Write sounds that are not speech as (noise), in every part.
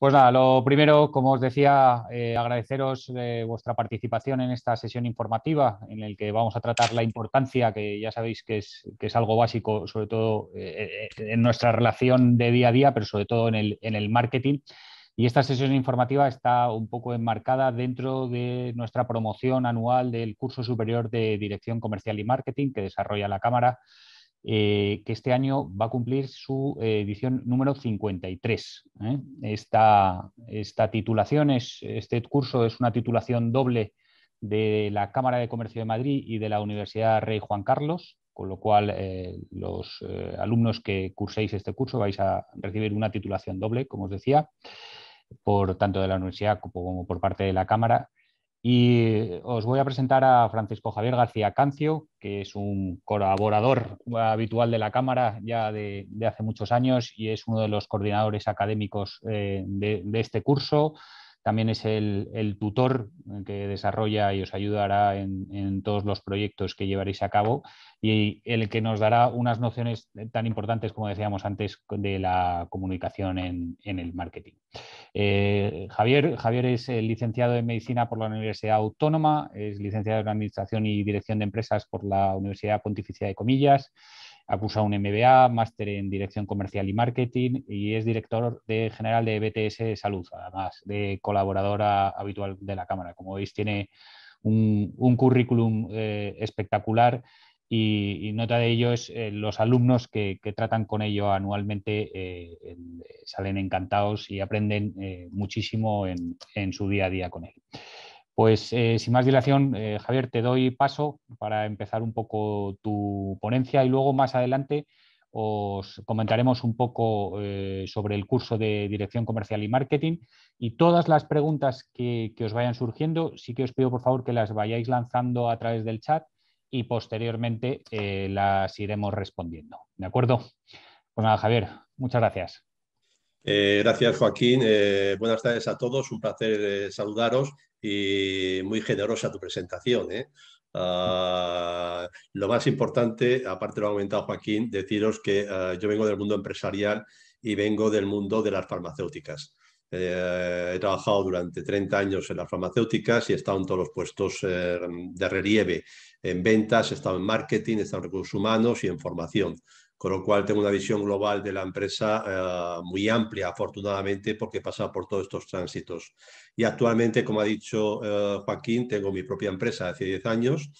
Pues nada, lo primero, como os decía, eh, agradeceros eh, vuestra participación en esta sesión informativa en la que vamos a tratar la importancia, que ya sabéis que es, que es algo básico, sobre todo eh, en nuestra relación de día a día, pero sobre todo en el marketing. Y esta sesión informativa está un poco enmarcada dentro de nuestra promoción anual del curso superior de Dirección Comercial y Marketing que desarrolla la Cámara eh, que este año va a cumplir su eh, edición número 53. ¿eh? Esta, esta, titulación, es, este curso es una titulación doble de la Cámara de Comercio de Madrid y de la Universidad Rey Juan Carlos, con lo cual los alumnos que curséis este curso vais a recibir una titulación doble, como os decía, por tanto de la universidad como por parte de la Cámara y os voy a presentar a Francisco Javier García Cancio, que es un colaborador habitual de la Cámara ya de, hace muchos años y es uno de los coordinadores académicos eh, de, este curso. También es el, tutor que desarrolla y os ayudará en, todos los proyectos que llevaréis a cabo y el que nos dará unas nociones tan importantes, como decíamos antes, de la comunicación en el marketing. Eh, Javier, es eh, licenciado en Medicina por la Universidad Autónoma, es licenciado en Administración y Dirección de Empresas por la Universidad Pontificia de Comillas, ha cursado un MBA, máster en Dirección Comercial y Marketing y es director general de BTS Salud, además de colaboradora habitual de la Cámara. Como veis, tiene un, currículum eh, espectacular y, nota de ello es eh, los alumnos que, tratan con ello anualmente eh, eh, salen encantados y aprenden muchísimo en, su día a día con él. Pues sin más dilación, Javier, te doy paso para empezar un poco tu ponencia y luego más adelante os comentaremos un poco sobre el curso de Dirección Comercial y Marketing y todas las preguntas que os vayan surgiendo, sí que os pido por favor que las vayáis lanzando a través del chat y posteriormente eh, las iremos respondiendo. ¿De acuerdo? Pues Javier, muchas gracias. Eh, gracias, Joaquín. Eh, buenas tardes a todos. Un placer saludaros y muy generosa tu presentación. Ah, lo más importante, aparte lo ha comentado Joaquín, deciros que ah, yo vengo del mundo empresarial y vengo del mundo de las farmacéuticas. Eh, he trabajado durante 30 años en las farmacéuticas y he estado en todos los puestos eh, de relieve, en ventas, he estado en marketing, he estado en recursos humanos y en formación. Con lo cual tengo una visión global de la empresa eh, muy amplia, afortunadamente, porque he pasado por todos estos tránsitos. Y actualmente, como ha dicho Joaquín, tengo mi propia empresa hace 10 años,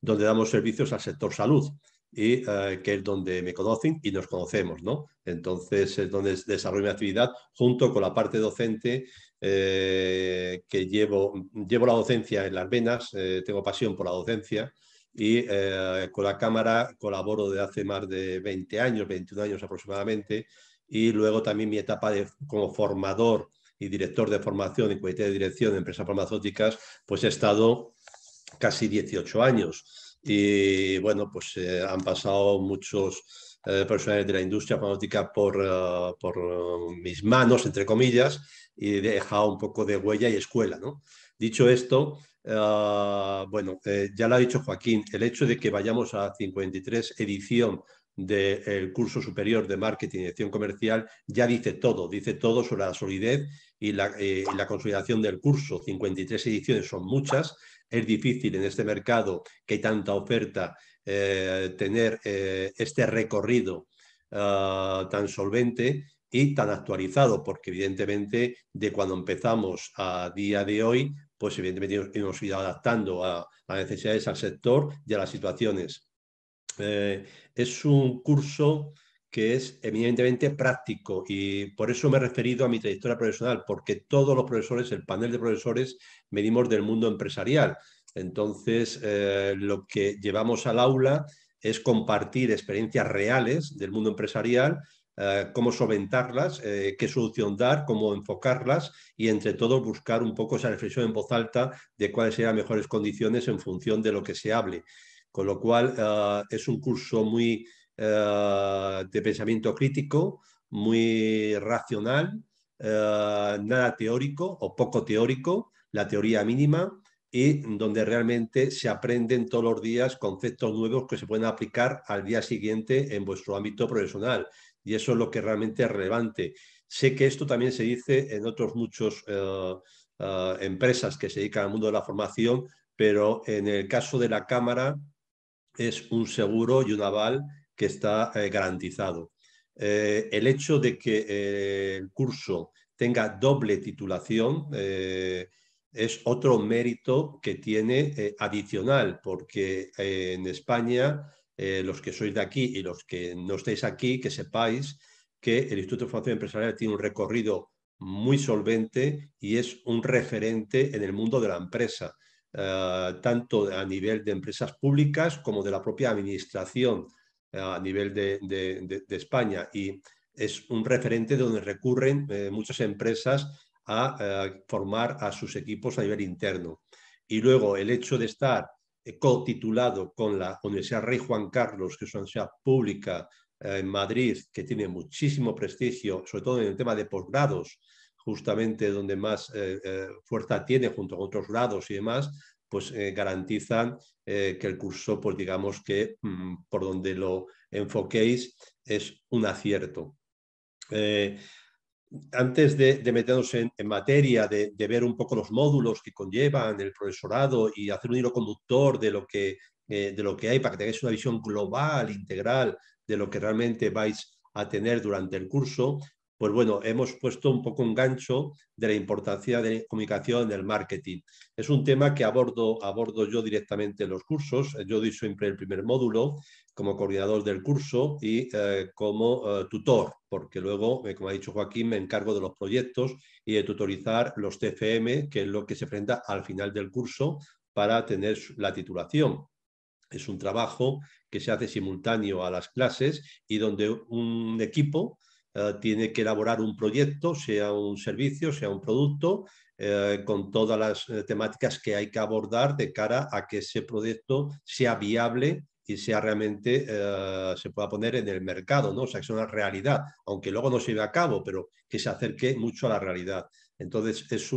donde damos servicios al sector salud y eh, que es donde me conocen y nos conocemos, ¿no? Entonces es donde desarrollo mi actividad junto con la parte docente eh, que llevo, llevo la docencia en las venas, eh, tengo pasión por la docencia y con la cámara colaboro desde hace más de 20 años, 21 años aproximadamente, y luego también mi etapa de, como formador y director de formación y comité de dirección de empresas farmacéuticas, pues he estado casi 18 años y bueno, pues eh, han pasado muchos eh, personales de la industria farmacéutica por, eh, mis manos, entre comillas, y he dejado un poco de huella y escuela. ¿no? Dicho esto, bueno, ya lo ha dicho Joaquín, el hecho de que vayamos a 53 edición del curso superior de marketing y dirección comercial ya dice todo, dice todo sobre la solidez y la consolidación del curso. 53 ediciones son muchas es difícil en este mercado que hay tanta oferta eh, tener eh, este recorrido ah, tan solvente y tan actualizado, porque evidentemente de cuando empezamos a día de hoy, pues evidentemente hemos ido adaptando a, las necesidades al sector y a las situaciones. Eh, es un curso que es eminentemente práctico y por eso me he referido a mi trayectoria profesional, porque todos los profesores, el panel de profesores, venimos del mundo empresarial. Entonces, eh, lo que llevamos al aula es compartir experiencias reales del mundo empresarial, eh, cómo solventarlas, eh, qué solución dar, cómo enfocarlas y entre todo buscar un poco esa reflexión en voz alta de cuáles serían mejores condiciones en función de lo que se hable. Con lo cual, es un curso muy eh, de pensamiento crítico, muy racional, eh, nada teórico o poco teórico, la teoría mínima, y donde realmente se aprenden todos los días conceptos nuevos que se pueden aplicar al día siguiente en vuestro ámbito profesional. Y eso es lo que realmente es relevante. Sé que esto también se dice en otros muchos eh, empresas que se dedican al mundo de la formación, pero en el caso de la Cámara es un seguro y un aval que está eh, garantizado. Eh, el hecho de que eh, el curso tenga doble titulación es otro mérito que tiene adicional, porque en España, los que sois de aquí y los que no estáis aquí, que sepáis que el Instituto de Formación Empresarial tiene un recorrido muy solvente y es un referente en el mundo de la empresa, tanto a nivel de empresas públicas como de la propia administración a nivel de, España y es un referente donde recurren eh, muchas empresas a, eh, formar a sus equipos a nivel interno. Y luego el hecho de estar eh, co-titulado con la Universidad Rey Juan Carlos, que es una universidad pública en Madrid, que tiene muchísimo prestigio, sobre todo en el tema de posgrados, justamente donde más fuerza tiene junto con otros grados y demás, pues eh, garantizan eh, que el curso, pues digamos que mm, por donde lo enfoquéis es un acierto. Eh, antes de, meternos en, materia, de, ver un poco los módulos que conllevan el profesorado y hacer un hilo conductor de lo que, de lo que hay para que tengáis una visión global, integral de lo que realmente vais a tener durante el curso, pues bueno, hemos puesto un poco un gancho de la importancia de comunicación en el marketing. Es un tema que abordo, abordo yo directamente en los cursos. Yo doy siempre el primer módulo como coordinador del curso y eh, como eh, tutor, porque luego, eh, como ha dicho Joaquín, me encargo de los proyectos y de tutorizar los TFM, que es lo que se enfrenta al final del curso para tener la titulación. Es un trabajo que se hace simultáneo a las clases y donde un equipo eh, tiene que elaborar un proyecto, sea un servicio, sea un producto, eh, con todas las eh, temáticas que hay que abordar de cara a que ese proyecto sea viable y sea realmente, se pueda poner en el mercado, ¿no? O sea, que sea una realidad, aunque luego no se lleve a cabo, pero que se acerque mucho a la realidad. Entonces, es,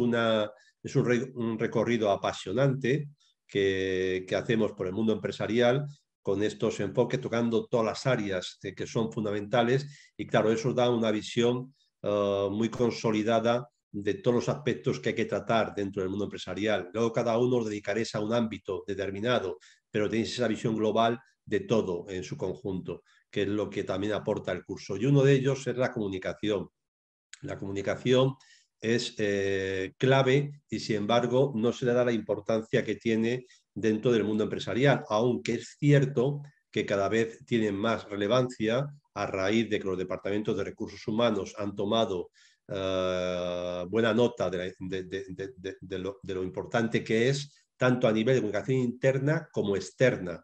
es un, recorrido apasionante que, hacemos por el mundo empresarial con estos enfoques, tocando todas las áreas eh, que son fundamentales y claro, eso da una visión eh, muy consolidada de todos los aspectos que hay que tratar dentro del mundo empresarial. Luego cada uno os dedicaréis a un ámbito determinado, pero tenéis esa visión global de todo en su conjunto, que es lo que también aporta el curso. Y uno de ellos es la comunicación. La comunicación es eh, clave y sin embargo no se le da la importancia que tiene dentro del mundo empresarial, aunque es cierto que cada vez tienen más relevancia a raíz de que los departamentos de recursos humanos han tomado eh, buena nota de, lo, importante que es, tanto a nivel de comunicación interna como externa.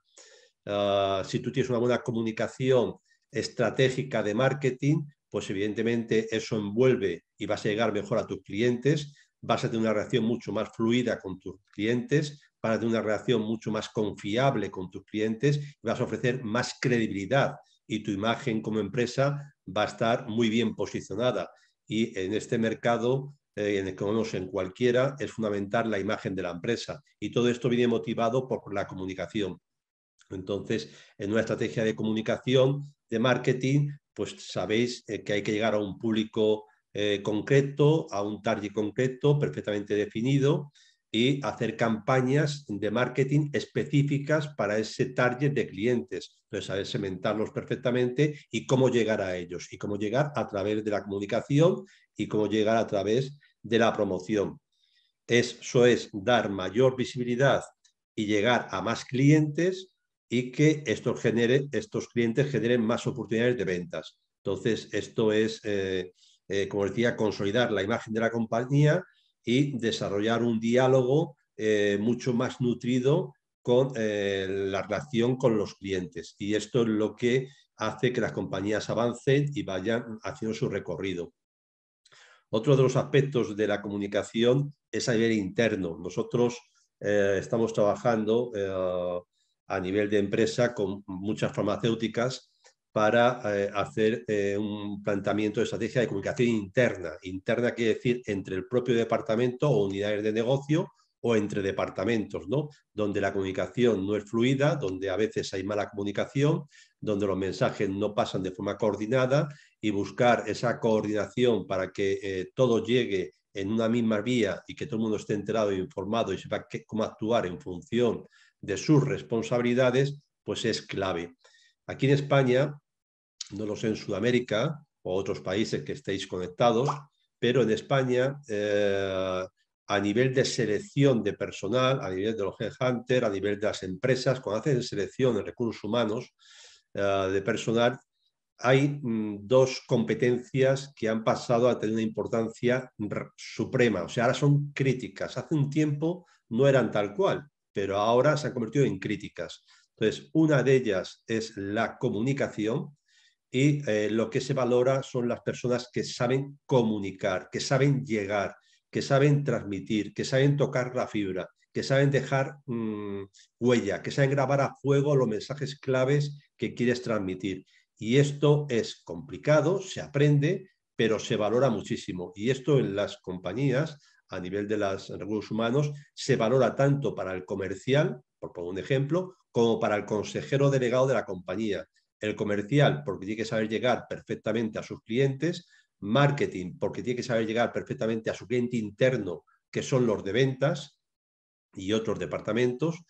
Eh, si tú tienes una buena comunicación estratégica de marketing, pues evidentemente eso envuelve y vas a llegar mejor a tus clientes, vas a tener una relación mucho más fluida con tus clientes para tener una relación mucho más confiable con tus clientes vas a ofrecer más credibilidad y tu imagen como empresa va a estar muy bien posicionada. Y en este mercado, eh, en el que en cualquiera, es fundamental la imagen de la empresa. Y todo esto viene motivado por la comunicación. Entonces, en una estrategia de comunicación, de marketing, pues sabéis eh, que hay que llegar a un público eh, concreto, a un target concreto, perfectamente definido, y hacer campañas de marketing específicas para ese target de clientes. Entonces, saber segmentarlos perfectamente y cómo llegar a ellos, y cómo llegar a través de la comunicación y cómo llegar a través de la promoción. Eso es dar mayor visibilidad y llegar a más clientes y que estos, genere, estos clientes generen más oportunidades de ventas. Entonces, esto es, eh, eh, como decía, consolidar la imagen de la compañía y desarrollar un diálogo eh, mucho más nutrido con eh, la relación con los clientes. Y esto es lo que hace que las compañías avancen y vayan haciendo su recorrido. Otro de los aspectos de la comunicación es a nivel interno. Nosotros eh, estamos trabajando a nivel de empresa con muchas farmacéuticas para eh, hacer eh, un planteamiento de estrategia de comunicación interna. Interna quiere decir entre el propio departamento o unidades de negocio o entre departamentos, ¿no? Donde la comunicación no es fluida, donde a veces hay mala comunicación, donde los mensajes no pasan de forma coordinada y buscar esa coordinación para que eh, todo llegue en una misma vía y que todo el mundo esté enterado e informado y sepa cómo actuar en función de sus responsabilidades, pues es clave. Aquí en España no lo sé en Sudamérica o otros países que estéis conectados, pero en España, eh, a nivel de selección de personal, a nivel de los headhunters, a nivel de las empresas, cuando hacen selección de recursos humanos eh, de personal, hay mm, dos competencias que han pasado a tener una importancia suprema, o sea, ahora son críticas. Hace un tiempo no eran tal cual, pero ahora se han convertido en críticas. Entonces, una de ellas es la comunicación, y eh, lo que se valora son las personas que saben comunicar, que saben llegar, que saben transmitir, que saben tocar la fibra, que saben dejar mm, huella, que saben grabar a fuego los mensajes claves que quieres transmitir. Y esto es complicado, se aprende, pero se valora muchísimo. Y esto en las compañías, a nivel de los recursos humanos, se valora tanto para el comercial, por poner un ejemplo, como para el consejero delegado de la compañía. El comercial, porque tiene que saber llegar perfectamente a sus clientes. Marketing, porque tiene que saber llegar perfectamente a su cliente interno, que son los de ventas y otros departamentos.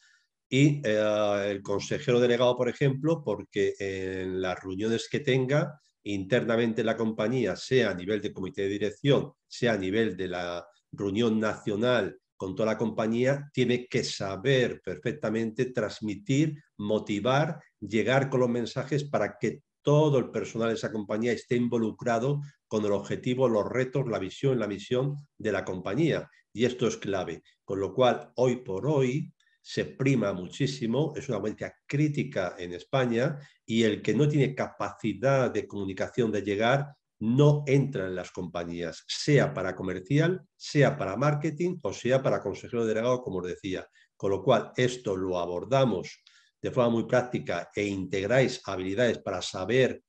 Y eh, el consejero delegado, por ejemplo, porque en las reuniones que tenga internamente la compañía, sea a nivel de comité de dirección, sea a nivel de la reunión nacional con toda la compañía, tiene que saber perfectamente transmitir, motivar, llegar con los mensajes para que todo el personal de esa compañía esté involucrado con el objetivo, los retos, la visión, la misión de la compañía. Y esto es clave. Con lo cual, hoy por hoy, se prima muchísimo, es una audiencia crítica en España y el que no tiene capacidad de comunicación de llegar no entran en las compañías, sea para comercial, sea para marketing o sea para consejero delegado, como os decía. Con lo cual, esto lo abordamos de forma muy práctica e integráis habilidades para saber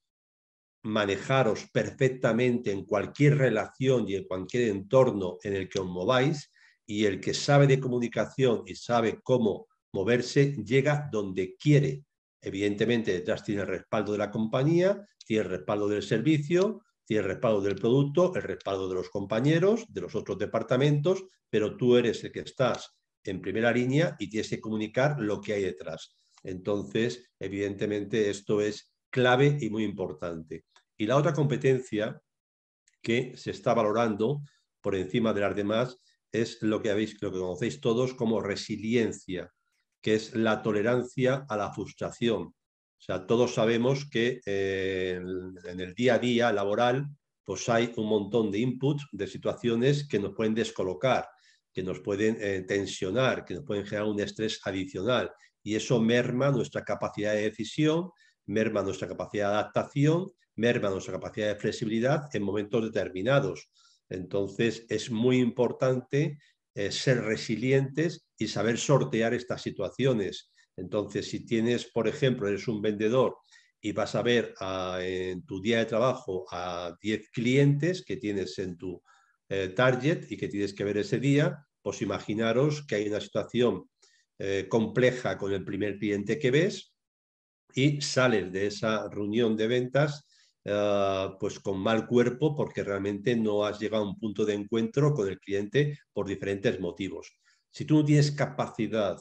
manejaros perfectamente en cualquier relación y en cualquier entorno en el que os mováis y el que sabe de comunicación y sabe cómo moverse llega donde quiere. Evidentemente detrás tiene el respaldo de la compañía, tiene el respaldo del servicio, el respaldo del producto, el respaldo de los compañeros, de los otros departamentos, pero tú eres el que estás en primera línea y tienes que comunicar lo que hay detrás. Entonces, evidentemente, esto es clave y muy importante. Y la otra competencia que se está valorando por encima de las demás es lo que habéis, lo que conocéis todos como resiliencia, que es la tolerancia a la frustración, o sea, todos sabemos que eh, en el día a día laboral pues hay un montón de inputs, de situaciones que nos pueden descolocar, que nos pueden eh, tensionar, que nos pueden generar un estrés adicional. Y eso merma nuestra capacidad de decisión, merma nuestra capacidad de adaptación, merma nuestra capacidad de flexibilidad en momentos determinados. Entonces, es muy importante eh, ser resilientes y saber sortear estas situaciones. Entonces, si tienes, por ejemplo, eres un vendedor y vas a ver en tu día de trabajo a 10 clientes que tienes en tu eh, target y que tienes que ver ese día, pues imaginaros que hay una situación eh, compleja con el primer cliente que ves y sales de esa reunión de ventas eh, pues con mal cuerpo porque realmente no has llegado a un punto de encuentro con el cliente por diferentes motivos. Si tú no tienes capacidad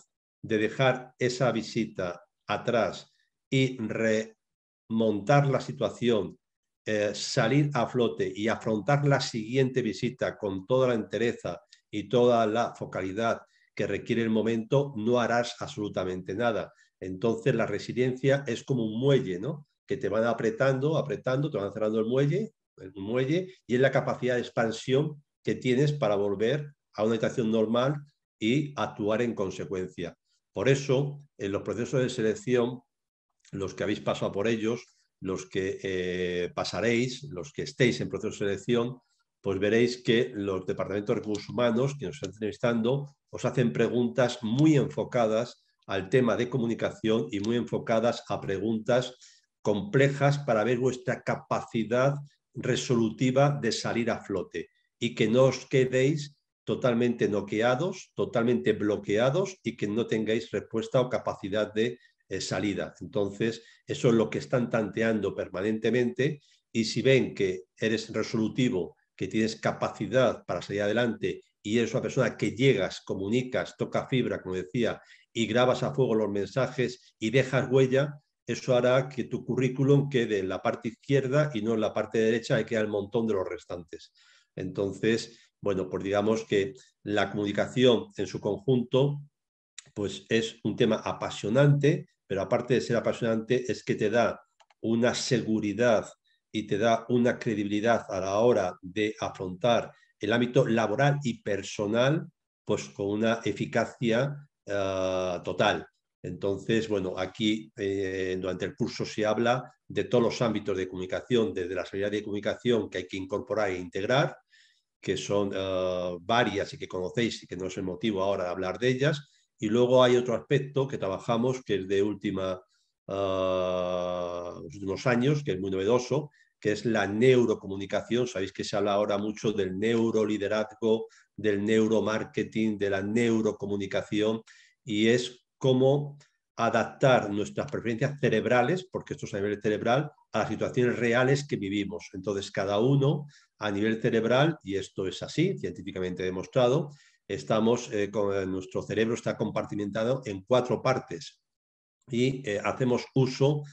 de dejar esa visita atrás y remontar la situación, eh, salir a flote y afrontar la siguiente visita con toda la entereza y toda la focalidad que requiere el momento, no harás absolutamente nada. Entonces la resiliencia es como un muelle, ¿no? Que te van apretando, apretando, te van cerrando el muelle, el muelle, y es la capacidad de expansión que tienes para volver a una situación normal y actuar en consecuencia. Por eso, en los procesos de selección, los que habéis pasado por ellos, los que eh, pasaréis, los que estéis en proceso de selección, pues veréis que los departamentos de recursos humanos que nos están entrevistando os hacen preguntas muy enfocadas al tema de comunicación y muy enfocadas a preguntas complejas para ver vuestra capacidad resolutiva de salir a flote y que no os quedéis totalmente noqueados, totalmente bloqueados y que no tengáis respuesta o capacidad de eh, salida. Entonces, eso es lo que están tanteando permanentemente y si ven que eres resolutivo, que tienes capacidad para salir adelante y eres una persona que llegas, comunicas, toca fibra, como decía, y grabas a fuego los mensajes y dejas huella, eso hará que tu currículum quede en la parte izquierda y no en la parte derecha, que queda el montón de los restantes. Entonces, bueno, pues digamos que la comunicación en su conjunto pues es un tema apasionante, pero aparte de ser apasionante es que te da una seguridad y te da una credibilidad a la hora de afrontar el ámbito laboral y personal, pues con una eficacia ah, total. Entonces, bueno, aquí eh, durante el curso se habla de todos los ámbitos de comunicación, desde la seguridad de comunicación que hay que incorporar e integrar, que son ah, varias y que conocéis y que no es el motivo ahora de hablar de ellas. Y luego hay otro aspecto que trabajamos que es de última, ah, años, que es muy novedoso, que es la neurocomunicación. Sabéis que se habla ahora mucho del neuroliderazgo, del neuromarketing, de la neurocomunicación, y es cómo adaptar nuestras preferencias cerebrales, porque esto es a nivel cerebral, a las situaciones reales que vivimos. Entonces, cada uno a nivel cerebral, y esto es así, científicamente demostrado, estamos, eh, con, eh, nuestro cerebro está compartimentado en cuatro partes y eh, hacemos uso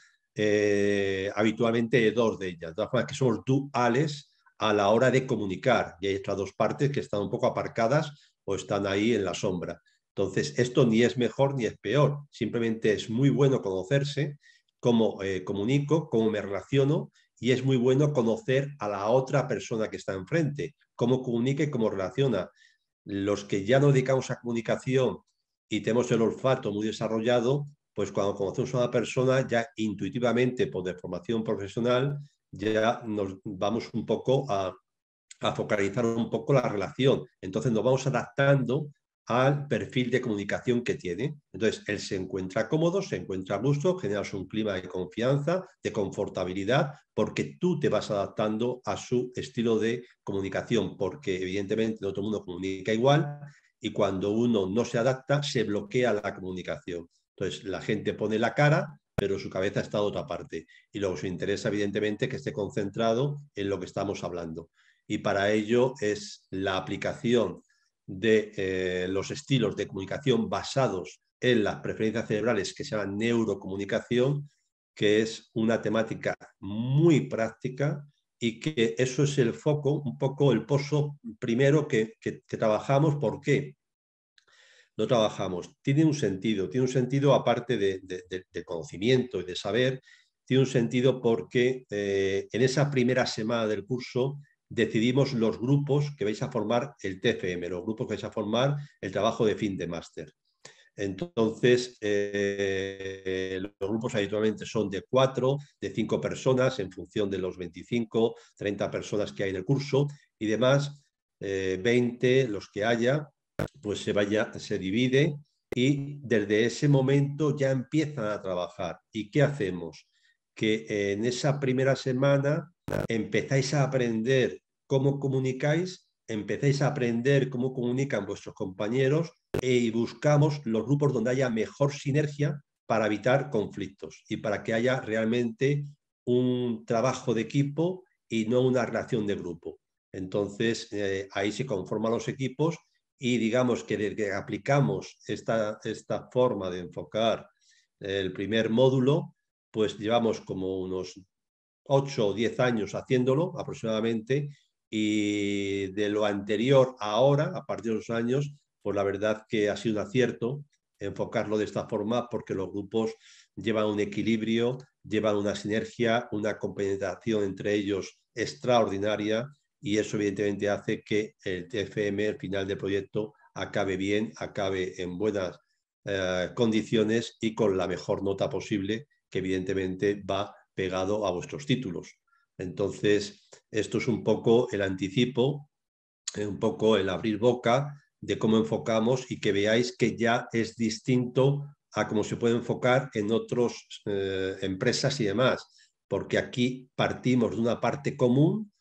habitualmente de dos de ellas. De todas formas, que somos duales a la hora de comunicar y hay otras dos partes que están un poco aparcadas o están ahí en la sombra. Entonces, esto ni es mejor ni es peor, simplemente es muy bueno conocerse cómo comunico, cómo me relaciono y es muy bueno conocer a la otra persona que está enfrente, cómo comunica y cómo relaciona. Los que ya nos dedicamos a comunicación y tenemos el olfato muy desarrollado, pues cuando conocemos a una persona ya intuitivamente por deformación formación profesional, ya nos vamos un poco a, a focalizar un poco la relación. Entonces nos vamos adaptando al perfil de comunicación que tiene. Entonces, él se encuentra cómodo, se encuentra a gusto, generas un clima de confianza, de confortabilidad, porque tú te vas adaptando a su estilo de comunicación, porque evidentemente no todo el mundo comunica igual y cuando uno no se adapta, se bloquea la comunicación. Entonces, la gente pone la cara, pero su cabeza está de otra parte. Y luego su interesa, evidentemente, que esté concentrado en lo que estamos hablando. Y para ello es la aplicación de eh, los estilos de comunicación basados en las preferencias cerebrales que se llama neurocomunicación, que es una temática muy práctica y que eso es el foco, un poco el pozo primero que, que, trabajamos. ¿Por qué? Lo trabajamos. Tiene un sentido, tiene un sentido aparte de, conocimiento y de saber, tiene un sentido porque eh, en esa primera semana del curso decidimos los grupos que vais a formar el TFM, los grupos que vais a formar el trabajo de fin de máster. Entonces, eh, los grupos habitualmente son de cuatro, de cinco personas, en función de los 25, 30 personas que hay en el curso y demás, 20, eh, los que haya, pues se, vaya, se divide y desde ese momento ya empiezan a trabajar. ¿Y qué hacemos? Que en esa primera semana empezáis a aprender cómo comunicáis, empecéis a aprender cómo comunican vuestros compañeros e y buscamos los grupos donde haya mejor sinergia para evitar conflictos y para que haya realmente un trabajo de equipo y no una relación de grupo. Entonces, eh, ahí se conforman los equipos y digamos que desde que aplicamos esta, esta forma de enfocar el primer módulo, pues llevamos como unos 8 o 10 años haciéndolo aproximadamente y de lo anterior ahora, a partir de los años, pues la verdad que ha sido un acierto enfocarlo de esta forma porque los grupos llevan un equilibrio, llevan una sinergia, una compensación entre ellos extraordinaria y eso evidentemente hace que el TFM, el final del proyecto, acabe bien, acabe en buenas eh, condiciones y con la mejor nota posible que evidentemente va pegado a vuestros títulos. Entonces, esto es un poco el anticipo, eh, un poco el abrir boca de cómo enfocamos y que veáis que ya es distinto a cómo se puede enfocar en otras eh, empresas y demás, porque aquí partimos de una parte común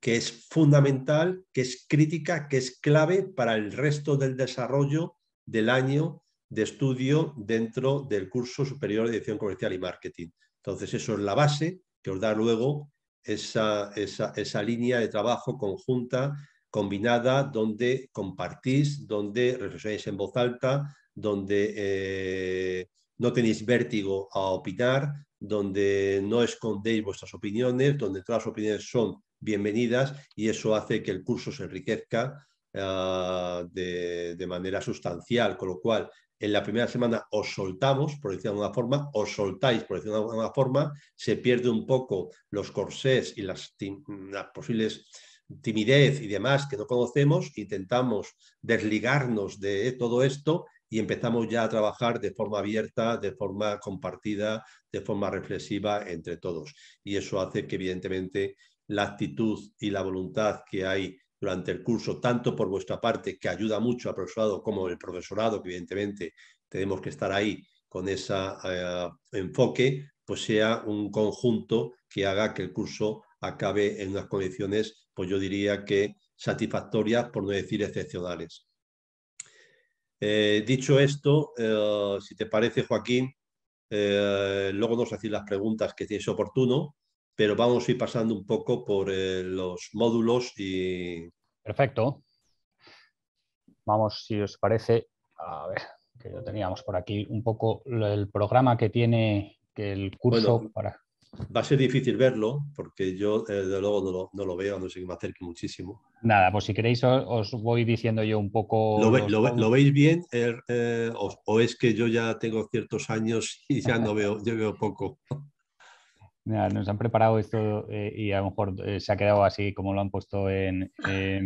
que es fundamental, que es crítica, que es clave para el resto del desarrollo del año de estudio dentro del curso superior de edición comercial y marketing. Entonces, eso es la base que os da luego esa, línea de trabajo conjunta, combinada, donde compartís, donde reflexionáis en voz alta, donde eh, no tenéis vértigo a opinar, donde no escondéis vuestras opiniones, donde todas las opiniones son bienvenidas y eso hace que el curso se enriquezca ah, de, de, manera sustancial, con lo cual en la primera semana os soltamos, por decirlo de alguna forma, os soltáis, por decirlo de alguna forma, se pierde un poco los corsés y las, las posibles timidez y demás que no conocemos, intentamos desligarnos de todo esto y empezamos ya a trabajar de forma abierta, de forma compartida, de forma reflexiva entre todos. Y eso hace que evidentemente la actitud y la voluntad que hay durante el curso, tanto por vuestra parte, que ayuda mucho al profesorado, como el profesorado, que evidentemente tenemos que estar ahí con ese eh, enfoque, pues sea un conjunto que haga que el curso acabe en unas condiciones, pues yo diría que satisfactorias, por no decir excepcionales. Eh, dicho esto, eh, si te parece, Joaquín, luego nos hacéis las preguntas que tienes oportuno pero vamos a ir pasando un poco por eh, los módulos y... Perfecto. Vamos, si os parece, a ver, que lo teníamos por aquí, un poco el programa que tiene que el curso para... Va a ser difícil verlo porque yo, eh, de luego, no lo, no veo, no sé que me acerque muchísimo. Nada, pues si queréis os, voy diciendo yo un poco... ¿Lo, veis bien er, eh, o, o, es que yo ya tengo ciertos años y ya no (laughs) veo, yo veo poco? nos han preparado esto eh, y a lo mejor eh, se ha quedado así como lo han puesto en,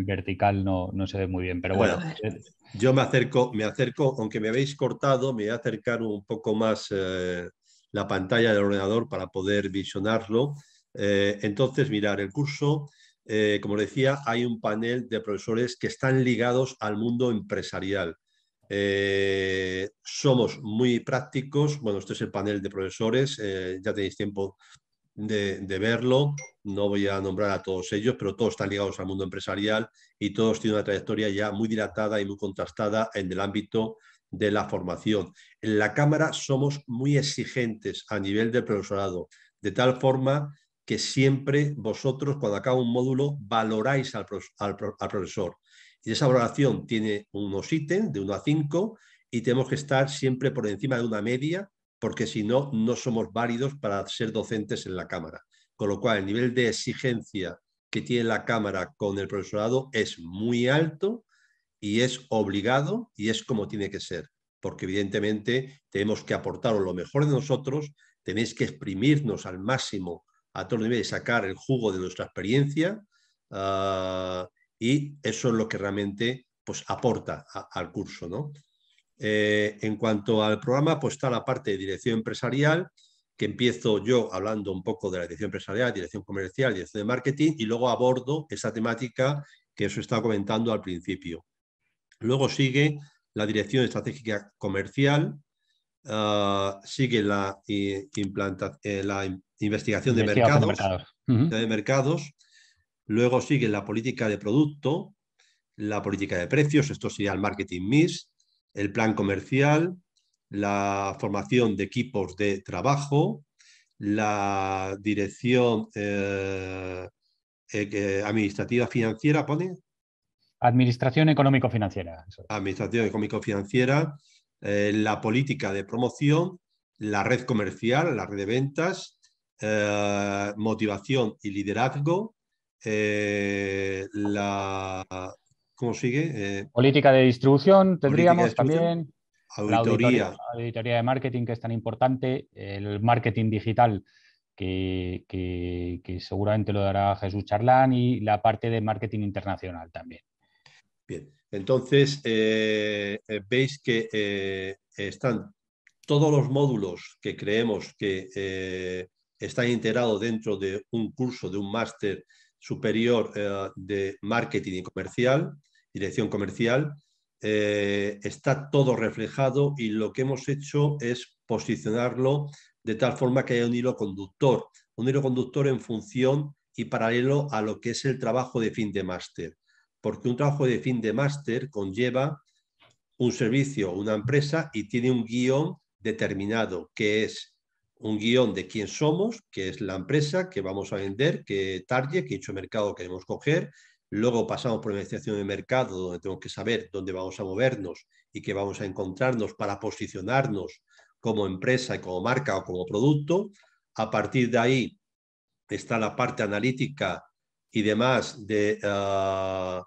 vertical, no, se ve muy bien, pero bueno. Eh, yo me acerco, me acerco, aunque me habéis cortado, me voy a acercar un poco más la pantalla del ordenador para poder visionarlo. entonces, mirar el curso, como decía, hay un panel de profesores que están ligados al mundo empresarial. somos muy prácticos. Bueno, este es el panel de profesores. ya tenéis tiempo de, verlo. No voy a nombrar a todos ellos, pero todos están ligados al mundo empresarial y todos tienen una trayectoria ya muy dilatada y muy contrastada en el ámbito de la formación. En la Cámara somos muy exigentes a nivel del profesorado, de tal forma que siempre vosotros, cuando acaba un módulo, valoráis al, al profesor. Y esa valoración tiene unos ítems de 1 a 5 y tenemos que estar siempre por encima de una media porque si no, no somos válidos para ser docentes en la Cámara. Con lo cual, el nivel de exigencia que tiene la Cámara con el profesorado es muy alto y es obligado y es como tiene que ser, porque evidentemente tenemos que aportar lo mejor de nosotros, tenéis que exprimirnos al máximo a todos nivel niveles, sacar el jugo de nuestra experiencia ah, y eso es lo que realmente pues, aporta al curso. ¿no? Eh, en cuanto al programa, pues está la parte de dirección empresarial, que empiezo yo hablando un poco de la dirección empresarial, dirección comercial, dirección de marketing, y luego abordo esa temática que os estaba comentando al principio. Luego sigue la dirección estratégica comercial, ah, sigue la, eh, investigación, de mercados, de mercados, luego sigue la política de producto, la política de precios, esto sería el marketing mix, el plan comercial, la formación de equipos de trabajo, la dirección eh, eh, administrativa financiera, ¿pone? Administración económico-financiera. Administración económico-financiera, eh, la política de promoción, la red comercial, la red de ventas, motivación y liderazgo, la ¿Cómo sigue? Eh, política de distribución tendríamos también. Auditoría. auditoría. de marketing que es tan importante. El marketing digital que, seguramente lo dará Jesús Charlán y la parte de marketing internacional también. Bien, entonces eh, eh, veis que están todos los módulos que creemos que están integrados dentro de un curso, de un máster superior eh, de marketing y comercial, dirección comercial, eh, está todo reflejado y lo que hemos hecho es posicionarlo de tal forma que haya un hilo conductor, un hilo conductor en función y paralelo a lo que es el trabajo de fin de máster, porque un trabajo de fin de máster conlleva un servicio, una empresa y tiene un guión determinado, que es un guión de quién somos, qué es la empresa que vamos a vender, qué target, qué hecho mercado queremos coger. Luego pasamos por la investigación de mercado donde tenemos que saber dónde vamos a movernos y qué vamos a encontrarnos para posicionarnos como empresa, como marca o como producto. A partir de ahí está la parte analítica y demás de ah,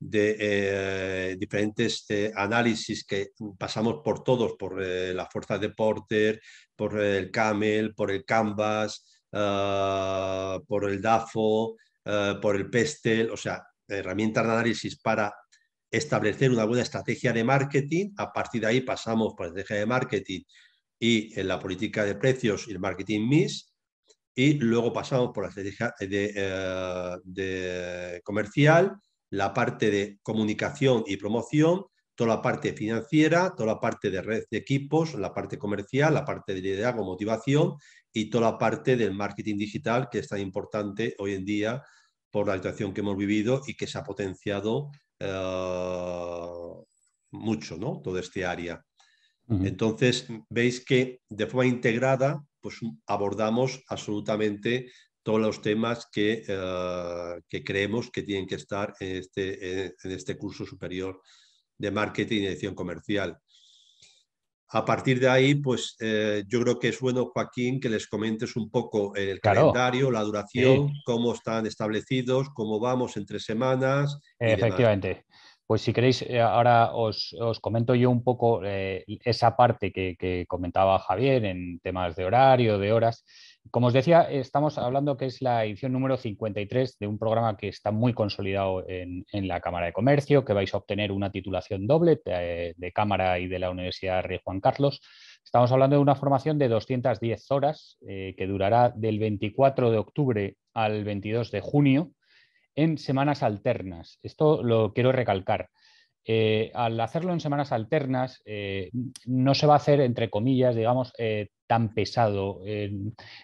de eh, diferentes eh, análisis que pasamos por todos, por eh, las fuerzas de Porter, por el Camel, por el Canvas, ah, por el DAFO, ah, por el Pestel, o sea, herramientas de análisis para establecer una buena estrategia de marketing. A partir de ahí pasamos por la estrategia de marketing y la política de precios y el marketing mix. Y luego pasamos por la estrategia de comercial la parte de comunicación y promoción, toda la parte financiera, toda la parte de red de equipos, la parte comercial, la parte de liderazgo, motivación y toda la parte del marketing digital que es tan importante hoy en día por la situación que hemos vivido y que se ha potenciado eh, mucho, ¿no? Todo este área. Entonces, veis que de forma integrada, pues abordamos absolutamente todos los temas eh, que, creemos que tienen que estar en este, en este curso superior de marketing y dirección comercial. A partir de ahí, pues eh, yo creo que es bueno, Joaquín, que les comentes un poco el calendario, la duración, cómo están establecidos, cómo vamos entre semanas. Efectivamente. Pues si queréis, eh, ahora os, comento yo un poco esa parte que, que, comentaba Javier en temas de horario, de horas. Como os decía, estamos hablando que es la edición número 53 de un programa que está muy consolidado en, la Cámara de Comercio, que vais a obtener una titulación doble de, Cámara y de la Universidad Rey Juan Carlos. Estamos hablando de una formación de 210 horas eh, que durará del 24 de octubre al 22 de junio en semanas alternas. Esto lo quiero recalcar. Eh, al hacerlo en semanas alternas, eh, no se va a hacer, entre comillas, digamos, tan pesado. Eh,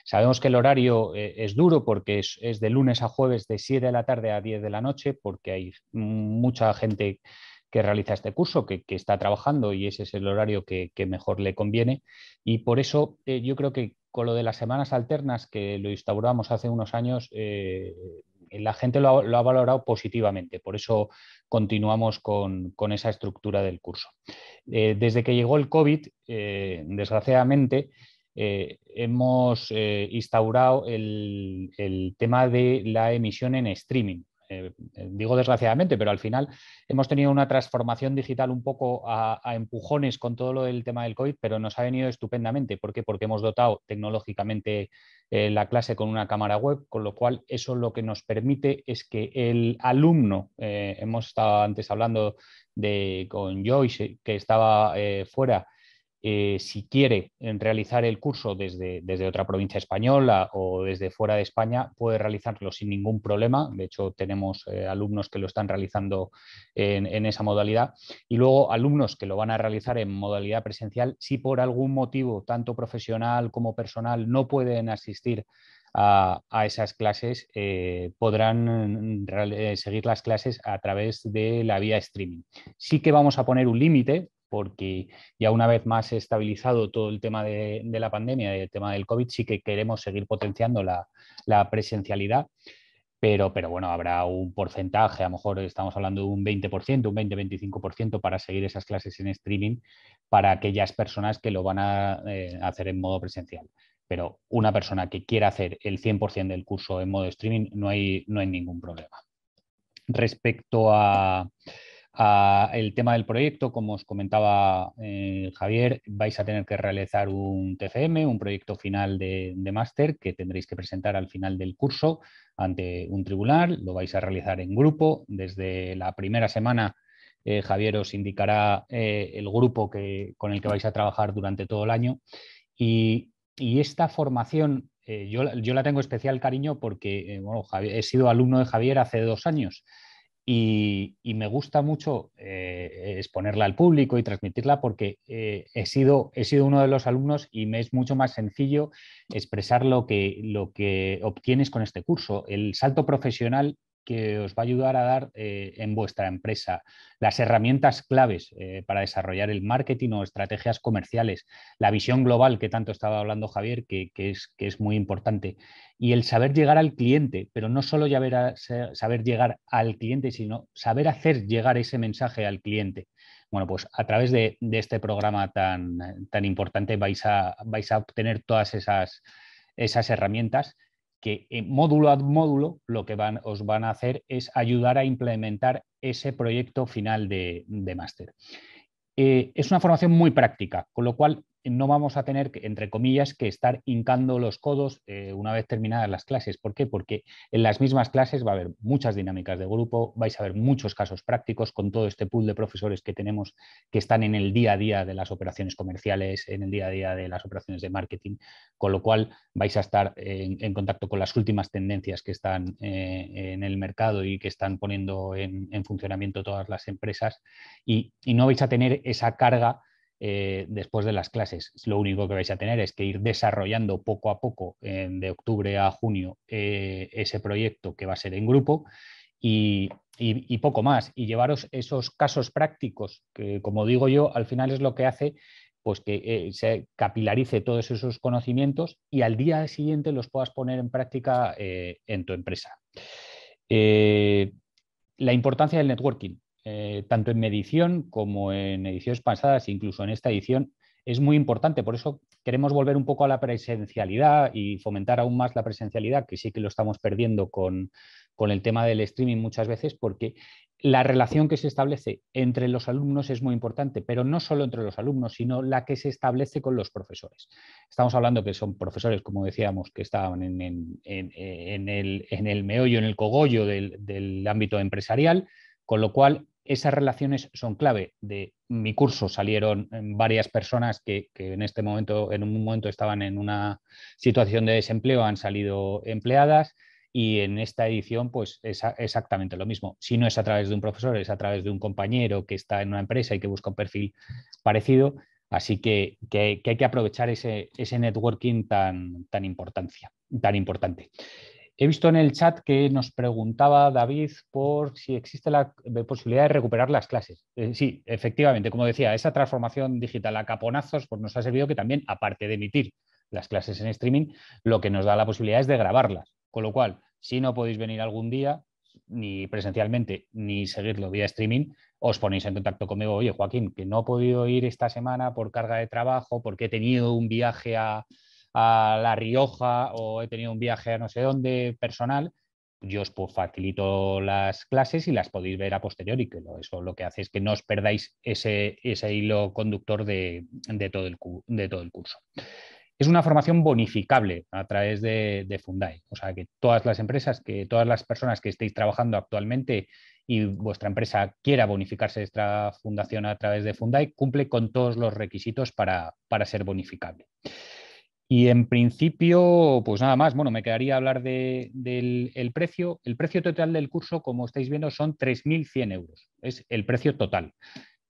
sabemos que el horario eh, es duro porque es, de lunes a jueves de 7 de la tarde a 10 de la noche porque hay mucha gente que realiza este curso, que, está trabajando y ese es el horario que, mejor le conviene. Y por eso eh, yo creo que con lo de las semanas alternas que lo instauramos hace unos años, la gente lo ha, valorado positivamente, por eso continuamos con, esa estructura del curso. desde que llegó el COVID, desgraciadamente, eh, hemos eh, instaurado el, tema de la emisión en streaming. Eh, digo desgraciadamente, pero al final hemos tenido una transformación digital un poco a, empujones con todo lo del tema del COVID, pero nos ha venido estupendamente. ¿Por qué? Porque hemos dotado tecnológicamente la clase con una cámara web, con lo cual eso lo que nos permite es que el alumno, hemos estado antes hablando de, con Joyce, que estaba fuera, eh, si quiere realizar el curso desde, desde, otra provincia española o desde fuera de España, puede realizarlo sin ningún problema. De hecho, tenemos eh, alumnos que lo están realizando en, esa modalidad. Y luego alumnos que lo van a realizar en modalidad presencial, si por algún motivo, tanto profesional como personal, no pueden asistir. A, esas clases eh, podrán seguir las clases a través de la vía streaming. Sí que vamos a poner un límite porque ya una vez más estabilizado todo el tema de, la pandemia, el tema del COVID, sí que queremos seguir potenciando la, presencialidad. Pero, bueno, habrá un porcentaje, a lo mejor estamos hablando de un 20%, un 20-25% para seguir esas clases en streaming para aquellas personas que lo van a eh, hacer en modo presencial. Pero una persona que quiera hacer el 100% del curso en modo streaming no hay ningún problema. Respecto a, el tema del proyecto, como os comentaba eh, Javier, vais a tener que realizar un TFM, un proyecto final de, máster que tendréis que presentar al final del curso ante un tribunal. Lo vais a realizar en grupo. Desde la primera semana, eh, Javier os indicará eh, el grupo con el que vais a trabajar durante todo el año. Y, esta formación yo, la tengo especial cariño porque he sido alumno de Javier hace dos años. Y, me gusta mucho eh, exponerla al público y transmitirla porque eh, he, sido, he, sido, uno de los alumnos y me es mucho más sencillo expresar lo que, lo que obtienes con este curso. El salto profesional que os va a ayudar a dar eh, en vuestra empresa, las herramientas claves eh, para desarrollar el marketing o estrategias comerciales, la visión global que tanto estaba hablando Javier, que, que, es, muy importante, y el saber llegar al cliente, pero no solo saber llegar al cliente, sino saber hacer llegar ese mensaje al cliente. Bueno, pues a través de, este programa tan, importante vais a, obtener todas esas herramientas que módulo a módulo lo que os van a hacer es ayudar a implementar ese proyecto final de, máster. Eh, es una formación muy práctica, con lo cual eh, no vamos a tener, entre comillas, que estar hincando los codos eh, una vez terminadas las clases. ¿Por qué? Porque en las mismas clases va a haber muchas dinámicas de grupo, vais a ver muchos casos prácticos con todo este pool de profesores que tenemos que están en el día a día de las operaciones comerciales, en el día a día de las operaciones de marketing, con lo cual vais a estar en, contacto con las últimas tendencias que están eh, en el mercado y que están poniendo en, funcionamiento todas las empresas y, y no vais a tener esa carga eh, después de las clases. Lo único que vais a tener es que ir desarrollando poco a poco, de octubre a junio, eh, ese proyecto que va a ser en grupo y, y, poco más. Y llevaros esos casos prácticos, que como digo yo, al final es lo que hace pues que eh, se capilarice todos esos conocimientos y al día siguiente los puedas poner en práctica en tu empresa. la importancia del networking eh, tanto en medición como en ediciones pasadas, incluso en esta edición, es muy importante. Por eso queremos volver un poco a la presencialidad y fomentar aún más la presencialidad, que sí que lo estamos perdiendo con, el tema del streaming muchas veces, porque la relación que se establece entre los alumnos es muy importante, pero no solo entre los alumnos, sino la que se establece con los profesores. Estamos hablando que son profesores, como decíamos, que estaban en, el, meollo, en el cogollo del, del ámbito empresarial, con lo cual esas relaciones son clave. De mi curso salieron em, varias personas que, en este momento, en un momento estaban en una situación de desempleo, han salido empleadas y en esta edición, pues es exactamente lo mismo. Si no es a través de un profesor, es a través de un compañero que está en una empresa y que busca un perfil parecido. Así que, hay que aprovechar ese, networking tan, tan, importancia, tan importante. He visto en el chat que nos preguntaba David por si existe la posibilidad de recuperar las clases. Eh, sí, efectivamente, como decía, esa transformación digital a caponazos pues nos ha servido que también, aparte de emitir las clases en streaming, lo que nos da la posibilidad es de grabarlas. Con lo cual, si no podéis venir algún día, ni presencialmente, ni seguirlo vía streaming, os ponéis en contacto conmigo, oye Joaquín, que no he podido ir esta semana por carga de trabajo, porque he tenido un viaje a, a La Rioja o he tenido un viaje a no sé dónde personal, yo os facilito las clases y las podéis ver a posteriori, que eso lo que hace es que no os perdáis ese, hilo conductor de, todo el, de todo el curso. Es una formación bonificable a través de, Fundai... o sea que todas las empresas, que todas las personas que estéis trabajando actualmente y vuestra empresa quiera bonificarse de esta fundación a través de Fundai... cumple con todos los requisitos para, para ser bonificable. Y en principio, pues nada más, bueno, me quedaría hablar del precio. El precio total del curso, como estáis viendo, son 3.100 euros. Es el precio total.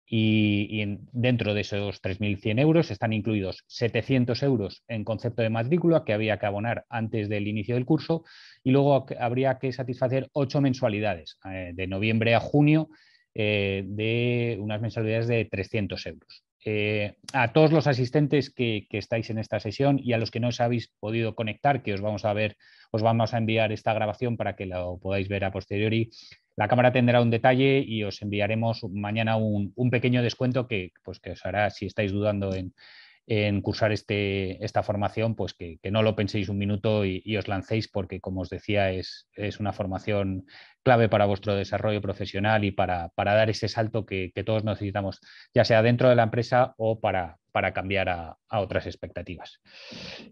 Y, dentro de esos 3.100 euros están incluidos 700 euros en concepto de matrícula que había que abonar antes del inicio del curso y luego habría que satisfacer ocho mensualidades, eh, de noviembre a junio, eh, de unas mensualidades de 300 euros. Eh, a todos los asistentes que, estáis en esta sesión y a los que no os habéis podido conectar, que os vamos a ver, os vamos a enviar esta grabación para que lo podáis ver a posteriori. La cámara tendrá un detalle y os enviaremos mañana un, pequeño descuento que, pues, que os hará si estáis dudando en, cursar este, esta formación, pues que, no lo penséis un minuto y, os lancéis, porque como os decía, es, es una formación clave para vuestro desarrollo profesional y para, dar ese salto que, todos necesitamos, ya sea dentro de la empresa o para, para cambiar a, otras expectativas.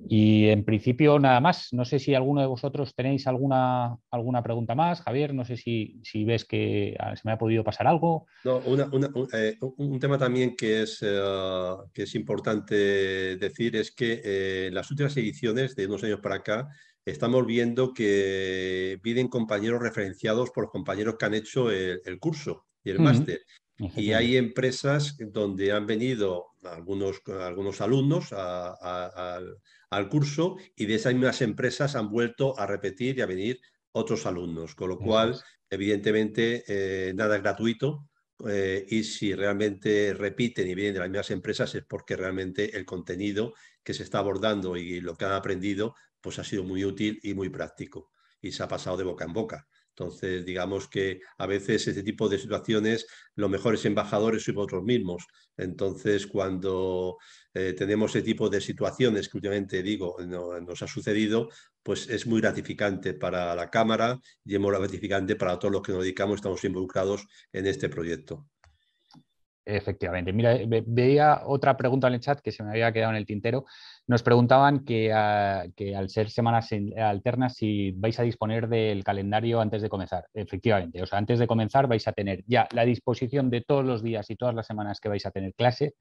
Y en principio nada más, no sé si alguno de vosotros tenéis alguna, alguna pregunta más, Javier, no sé si, ves que ah, se me ha podido pasar algo. No, una, eh, un, tema también que es, eh, es importante decir es que eh, las últimas ediciones de unos años para acá, estamos viendo que vienen compañeros referenciados por los compañeros que han hecho el, curso y el máster. Y hay empresas donde han venido algunos, algunos alumnos al curso y de esas mismas empresas han vuelto a repetir y a venir otros alumnos, con lo cual, evidentemente, eh, nada es gratuito. Eh, y si realmente repiten y vienen de las mismas empresas es porque realmente el contenido que se está abordando y lo que han aprendido pues ha sido muy útil y muy práctico y se ha pasado de boca en boca. Entonces, digamos que a veces este tipo de situaciones, los mejores embajadores son nosotros mismos. Entonces, cuando eh, tenemos ese tipo de situaciones que últimamente digo nos ha sucedido, pues es muy gratificante para la Cámara y es muy gratificante para todos los que nos dedicamos, estamos involucrados en este proyecto. Efectivamente. Mira, eh, veía otra pregunta en el chat que se me había quedado en el tintero. Nos preguntaban que, ah, al ser semanas alternas, si vais a disponer del calendario antes de comenzar. Efectivamente, o sea, antes de comenzar vais a tener ya la disposición de todos los días y todas las semanas que vais a tener clase.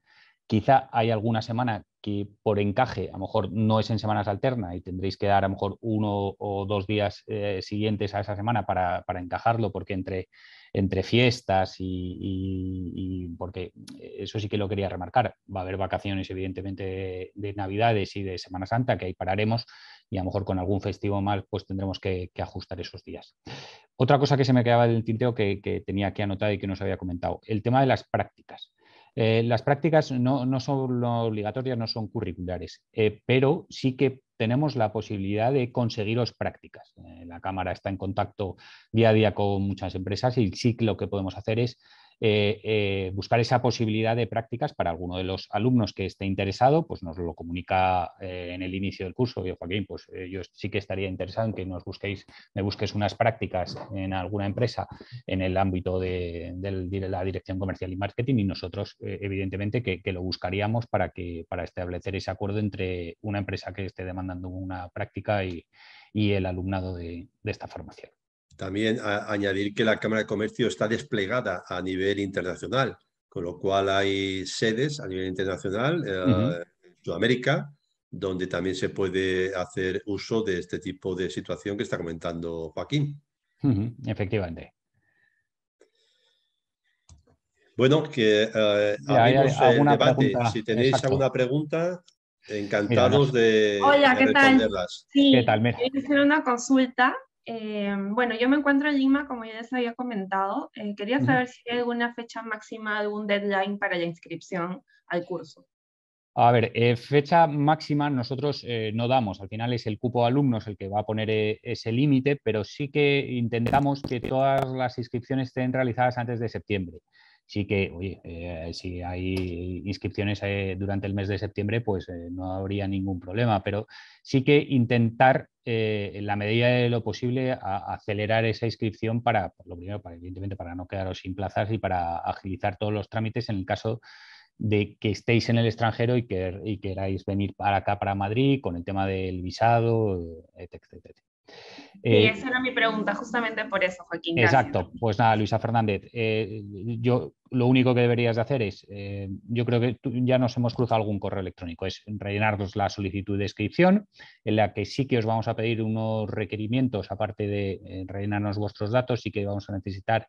Quizá hay alguna semana que por encaje, a lo mejor no es en semanas alternas y tendréis que dar a lo mejor uno o dos días eh, siguientes a esa semana para, para encajarlo, porque entre entre fiestas y, porque eso sí que lo quería remarcar. Va a haber vacaciones, evidentemente, de, Navidades y de Semana Santa, que ahí pararemos y a lo mejor con algún festivo más pues tendremos que, ajustar esos días. Otra cosa que se me quedaba del tinteo que, que tenía que anotar y que no se había comentado, el tema de las prácticas. Eh, las prácticas no, son obligatorias, no son curriculares, eh, pero sí que tenemos la posibilidad de conseguiros prácticas. Eh, la Cámara está en contacto día a día con muchas empresas y sí que lo que podemos hacer es eh, eh, buscar esa posibilidad de prácticas para alguno de los alumnos que esté interesado, pues nos lo comunica eh, en el inicio del curso. Yo, Joaquín, pues yo sí que estaría interesado en que nos busquéis, me busques unas prácticas en alguna empresa en el ámbito de, la dirección comercial y marketing y nosotros, evidentemente, que, lo buscaríamos para, que, para establecer ese acuerdo entre una empresa que esté demandando una práctica y, el alumnado de esta formación. También añadir que la Cámara de Comercio está desplegada a nivel internacional, con lo cual hay sedes a nivel internacional, eh, en Sudamérica, donde también se puede hacer uso de este tipo de situación que está comentando Joaquín. Efectivamente. Bueno, que eh, abrimos debate. Si tenéis alguna pregunta, encantados de, Hola, ¿qué Tal? Sí, ¿Qué tal? Quiero hacer una consulta Em, bueno, yo me encuentro en Lima, como ya les había comentado. Eh, quería saber si hay alguna fecha máxima, algún deadline para la inscripción al curso. A ver, eh, fecha máxima nosotros eh, no damos. Al final es el cupo de alumnos el que va a poner ese límite, pero sí que intentamos que todas las inscripciones estén realizadas antes de septiembre sí que, oye, eh, si hay inscripciones eh, durante el mes de septiembre, pues eh, no habría ningún problema, pero sí que intentar, en la medida de lo posible, acelerar esa inscripción para, lo primero, evidentemente, para no quedaros sin plazas y para agilizar todos los trámites en el caso de que estéis en el extranjero y, que, queráis venir para acá, para Madrid, con el tema del visado, etcétera, etc y eh, esa era mi pregunta, justamente por eso, Joaquín. Exacto, pues nada, Luisa Fernández, eh, yo lo único que deberías de hacer es, eh, yo creo que ya nos hemos cruzado algún correo electrónico, es rellenaros la solicitud de inscripción, en la que sí que os vamos a pedir unos requerimientos, aparte de rellenarnos vuestros datos, sí que vamos a necesitar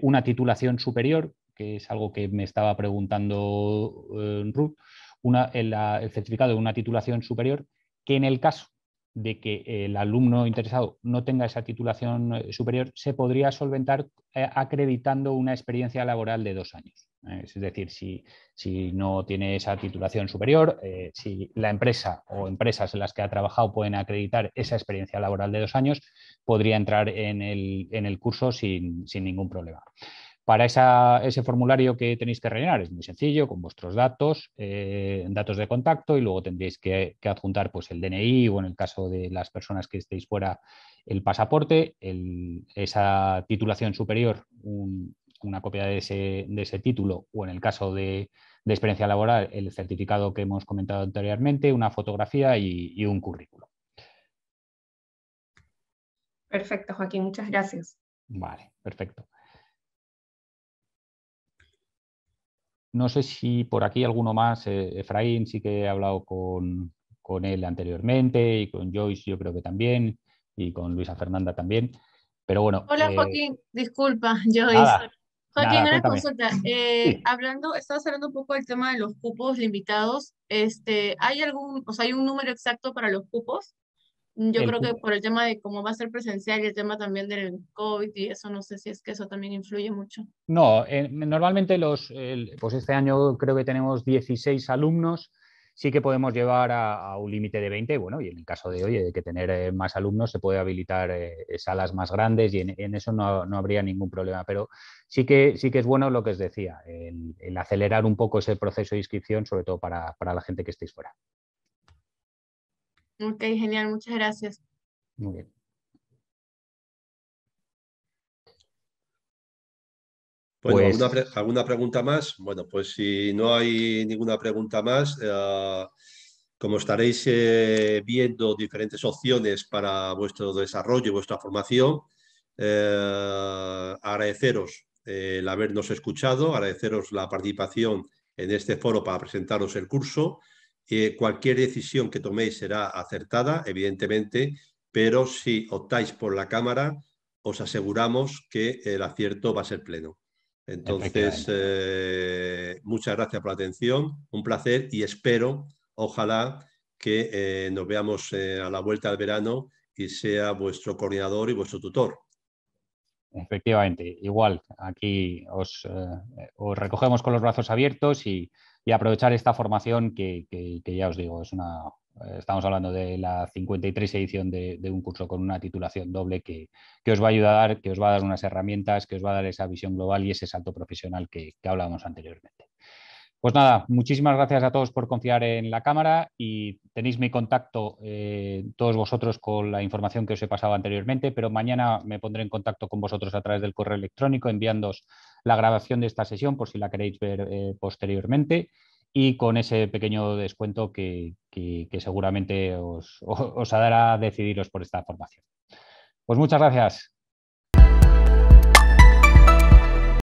una titulación superior, que es algo que me estaba preguntando Ruth, una, el certificado de una titulación superior, que en el caso de que el alumno interesado no tenga esa titulación eh, superior se podría solventar eh, acreditando una experiencia laboral de dos años. ¿eh? Es decir, si, no tiene esa titulación superior, si la empresa o empresas en las que ha trabajado pueden acreditar esa experiencia laboral de dos años, podría entrar en el, curso sin ningún problema. Para ese formulario que tenéis que rellenar es muy sencillo, con vuestros datos, eh, datos de contacto y luego tendréis que, adjuntar pues, el DNI o en el caso de las personas que estéis fuera el pasaporte, esa titulación superior, una copia de ese, título o en el caso de, experiencia laboral el certificado que hemos comentado anteriormente, una fotografía y, y un currículo. Perfecto, Joaquín, muchas gracias. Vale, perfecto. No sé si por aquí alguno más, eh, Efraín sí que he hablado con, él anteriormente y con Joyce yo creo que también y con Luisa Fernanda también. Pero bueno. Hola eh, Joaquín, disculpa, (laughs) Joyce. Joaquín, una consulta. Eh, hablando, estabas hablando un poco del tema de los cupos limitados. Este, ¿Hay algún, o sea, hay un número exacto para los cupos? Yo creo que por el tema de cómo va a ser presencial y el tema también del COVID y eso, no sé si es que eso también influye mucho. No, eh, normalmente los, pues este año creo que tenemos 16 alumnos, sí que podemos llevar a, un límite de 20, bueno, y en el caso de hoy, de que tener eh, más alumnos, se puede habilitar eh, salas más grandes y en, eso no, habría ningún problema, pero sí que, sí que es bueno lo que os decía, el, acelerar un poco ese proceso de inscripción, sobre todo para, para la gente que estéis fuera. Ok, genial, muchas gracias. Muy bien. Pues pues ¿alguna, pregunta más? Bueno, pues si no hay ninguna pregunta más, eh, como estaréis eh, viendo diferentes opciones para vuestro desarrollo y vuestra formación, eh, agradeceros el habernos escuchado, agradeceros la participación en este foro para presentaros el curso. Eh, cualquier decisión que toméis será acertada, evidentemente, pero si optáis por la Cámara, os aseguramos que el acierto va a ser pleno. Entonces, eh, muchas gracias por la atención, un placer y espero, ojalá, que eh, nos veamos a la vuelta del verano y sea vuestro coordinador y vuestro tutor. Efectivamente, igual, aquí os recogemos con los brazos abiertos y y aprovechar esta formación que, ya os digo, es una, eh, estamos hablando de la 53 edición de, un curso con una titulación doble que, os va a ayudar, que os va a dar unas herramientas, que os va a dar esa visión global y ese salto profesional que, hablábamos anteriormente. Pues nada, muchísimas gracias a todos por confiar en la cámara y tenéis mi contacto eh, todos vosotros con la información que os he pasado anteriormente, pero mañana me pondré en contacto con vosotros a través del correo electrónico enviándoos la grabación de esta sesión por si la queréis ver eh, posteriormente y con ese pequeño descuento que, seguramente os, os, (laughs) os hará decidiros por esta formación. Pues muchas gracias.